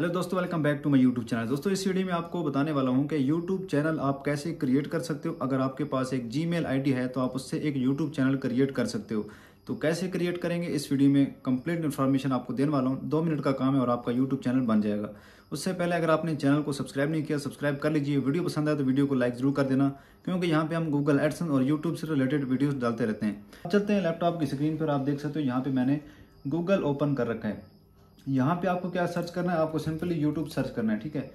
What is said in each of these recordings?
hello दोस्तों welcome back to my YouTube channel दोस्तों इस वीडियो में आपको बताने वाला हूं कि यूट्यूब चैनल आप कैसे क्रिएट कर सकते हो अगर आपके पास एक जी मेल है तो आप उससे एक यूट्यूब चैनल क्रिएट कर सकते हो तो कैसे क्रिएट करेंगे इस वीडियो में कंप्लीट इन्फॉर्मेशन आपको देने वाला हूँ दो मिनट का काम है और आपका यूट्यूब चैनल बन जाएगा उससे पहले अगर आपने चैनल को सब्सक्राइब नहीं किया सब्सक्राइब कर लीजिए वीडियो पसंद आए तो वीडियो को लाइक जरूर कर देना क्योंकि यहाँ पे हम गूगल एडसन और यूट्यूब से रिलेटेड वीडियोज डालते रहते हैं चलते हैं लैपटॉप की स्क्रीन पर आप देख सकते हो यहाँ पे मैंने गूगल ओपन कर रखा है यहाँ पे आपको क्या सर्च करना है आपको सिंपली यूट्यूब सर्च करना है ठीक है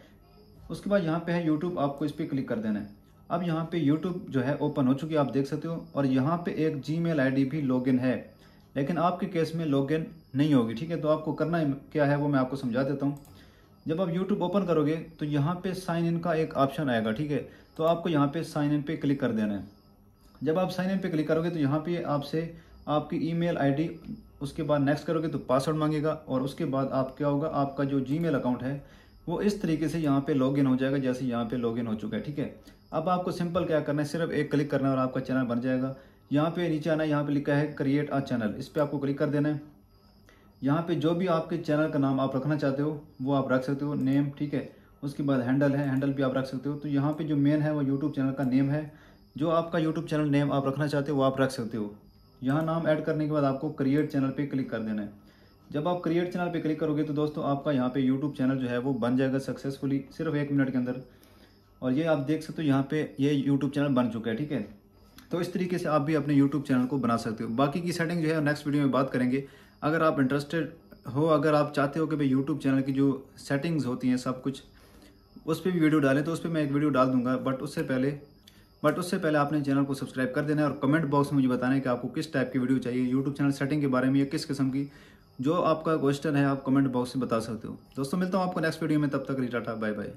उसके बाद यहाँ पे है यूट्यूब आपको इस पर क्लिक कर देना है अब यहाँ पे यूट्यूब जो है ओपन हो चुकी है आप देख सकते हो और यहाँ पे एक जी मेल भी लॉग है लेकिन आपके केस में लॉग नहीं होगी ठीक है तो आपको करना क्या है वो मैं आपको समझा देता हूँ जब आप YouTube ओपन करोगे तो यहाँ पे साइन इन का एक ऑप्शन आएगा ठीक है तो आपको यहाँ पे साइन इन पे क्लिक कर देना है जब आप साइन इन पे क्लिक करोगे तो यहाँ पे आपसे आपकी ईमेल आईडी उसके बाद नेक्स्ट करोगे तो पासवर्ड मांगेगा और उसके बाद आप क्या होगा आपका जो जी अकाउंट है वो इस तरीके से यहाँ पे लॉगिन हो जाएगा जैसे यहाँ पे लॉगिन हो चुका है ठीक है अब आपको सिंपल क्या करना है सिर्फ एक क्लिक करना है और आपका चैनल बन जाएगा यहाँ पे नीचे आना है यहाँ पे लिखा है क्रिएट अ चैनल इस पर आपको क्लिक कर देना है यहाँ पे जो भी आपके चैनल का नाम आप रखना चाहते हो वो आप रख सकते हो नेम ठीक है उसके बाद हैंडल है हैंडल भी आप रख सकते हो तो यहाँ पे जो मेन है वो यूट्यूब चैनल का नेम है जो आपका यूट्यूब चैनल नेम आप रखना चाहते हो वो आप रख सकते हो यहाँ नाम ऐड करने के बाद आपको क्रिएट चैनल पे क्लिक कर देना है जब आप क्रिएट चैनल पे क्लिक करोगे तो दोस्तों आपका यहाँ पे यूट्यूब चैनल जो है वो बन जाएगा सक्सेसफुली सिर्फ एक मिनट के अंदर और ये आप देख सकते हो यहाँ पे ये यूट्यूब चैनल बन चुका है ठीक है तो इस तरीके से आप भी अपने यूट्यूब चैनल को बना सकते हो बाकी की सेटिंग जो है नेक्स्ट वीडियो में बात करेंगे अगर आप इंटरेस्टेड हो अगर आप चाहते हो कि भाई यूट्यूब चैनल की जो सेटिंग्स होती हैं सब कुछ उस पर भी वीडियो डालें तो उस पर मैं एक वीडियो डाल दूंगा बट उससे पहले बट उससे पहले आपने चैनल को सब्सक्राइब कर देना है और कमेंट बॉक्स में मुझे बताना है कि आपको किस टाइप की वीडियो चाहिए यूट्यूब चैनल सेटिंग के बारे में या किस किस्म की जो आपका क्वेश्चन है आप कमेंट बॉक्स में बता सकते हो दोस्तों मिलता हूँ आपको नेक्स्ट वीडियो में तब तक रिटाटा बाय बाय